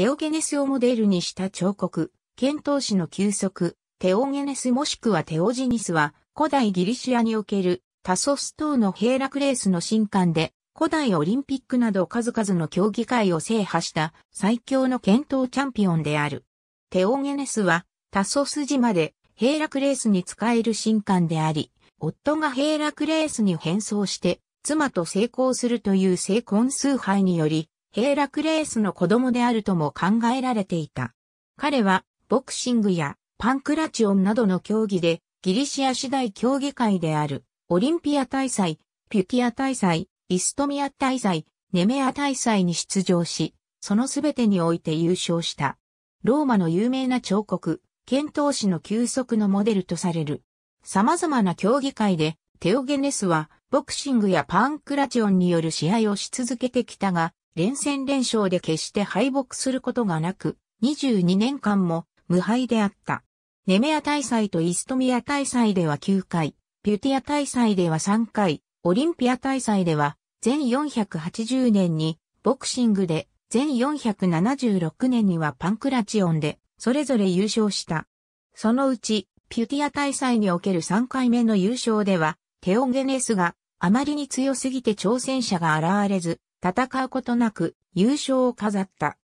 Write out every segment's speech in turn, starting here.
テオゲネスをモデルにした彫刻、遣唐使の休息、テオゲネスもしくはテオジニスは、古代ギリシアにおけるタソス島のヘイラクレースの新刊で、古代オリンピックなど数々の競技会を制覇した最強の剣闘チャンピオンである。テオゲネスはタソス島でヘイラクレースに使える新刊であり、夫がヘイラクレースに変装して妻と成功するという成婚崇拝によりヘーラクレースの子供であるとも考えられていた。彼はボクシングやパンクラチオンなどの競技でギリシア次第競技会であるオリンピア大祭、ピュティア大祭、イストミア大祭、ネメア大祭に出場し、そのすべてにおいて優勝した。ローマの有名な彫刻、剣闘士の休息のモデルとされる。様々な競技会で、テオゲネスは、ボクシングやパンクラチオンによる試合をし続けてきたが、連戦連勝で決して敗北することがなく、22年間も無敗であった。ネメア大祭とイストミア大祭では9回、ピュティア大祭では3回、オリンピア大祭では、全480年にボクシングで、全476年にはパンクラチオンで、それぞれ優勝した。そのうち、ピュティア大祭における3回目の優勝では、テオンゲネスがあまりに強すぎて挑戦者が現れず、戦うことなく優勝を飾った。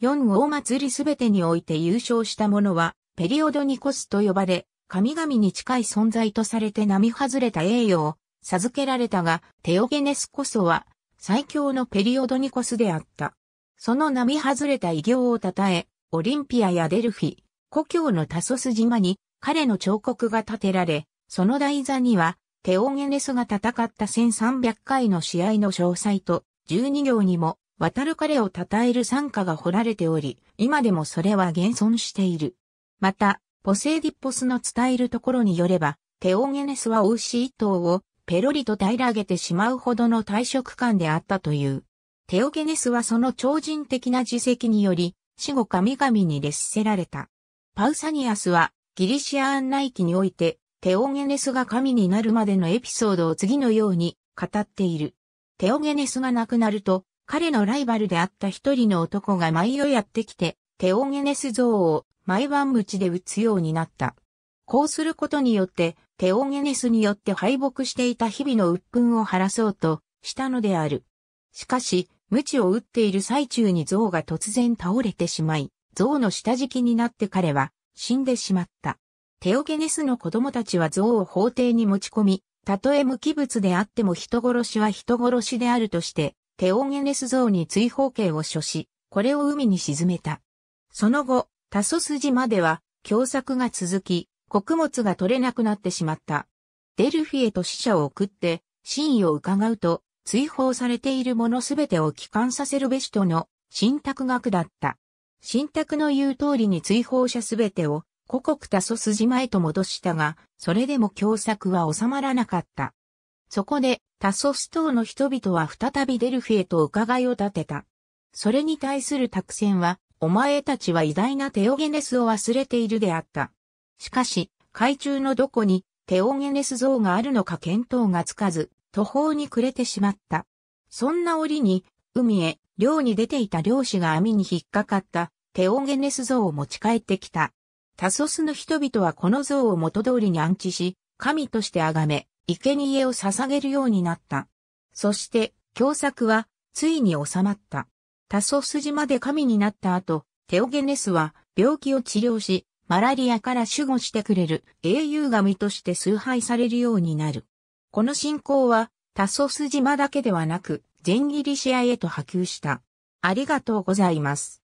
四大祭りすべてにおいて優勝した者は、ペリオドニコスと呼ばれ、神々に近い存在とされて並外れた栄誉を授けられたが、テオゲネスこそは最強のペリオドニコスであった。その並外れた偉業を称え、オリンピアやデルフィ、故郷のタソス島に彼の彫刻が建てられ、その台座にはテオゲネスが戦った1300回の試合の詳細と12行にも、渡る彼を称える参加が彫られており、今でもそれは現存している。また、ポセイディッポスの伝えるところによれば、テオゲネスはお牛一頭をペロリと平らげてしまうほどの退職感であったという。テオゲネスはその超人的な自責により、死後神々に劣せられた。パウサニアスは、ギリシア案内記において、テオゲネスが神になるまでのエピソードを次のように語っている。テオゲネスが亡くなると、彼のライバルであった一人の男が舞をやってきて、テオゲネス像を毎晩鞭で打つようになった。こうすることによって、テオゲネスによって敗北していた日々の鬱憤を晴らそうとしたのである。しかし、鞭を打っている最中に像が突然倒れてしまい、像の下敷きになって彼は死んでしまった。テオゲネスの子供たちは像を法廷に持ち込み、たとえ無機物であっても人殺しは人殺しであるとして、テオゲネス像に追放刑を処し、これを海に沈めた。その後、タソ筋までは、凶作が続き、穀物が取れなくなってしまった。デルフィへと死者を送って、真意を伺うと、追放されているものすべてを帰還させるべしとの、信託学だった。信託の言う通りに追放者すべてを古国多祖筋前と戻したが、それでも凶作は収まらなかった。そこで、タソス島の人々は再びデルフィへと伺いを立てた。それに対する託戦は、お前たちは偉大なテオゲネスを忘れているであった。しかし、海中のどこにテオゲネス像があるのか見当がつかず、途方に暮れてしまった。そんな折に、海へ、漁に出ていた漁師が網に引っかかったテオゲネス像を持ち帰ってきた。タソスの人々はこの像を元通りに安置し、神として崇め、生贄を捧げるようになった。そして、教作は、ついに収まった。タソス島で神になった後、テオゲネスは病気を治療し、マラリアから守護してくれる英雄神として崇拝されるようになる。この信仰は、タソス島だけではなく、全ギリシアへと波及した。ありがとうございます。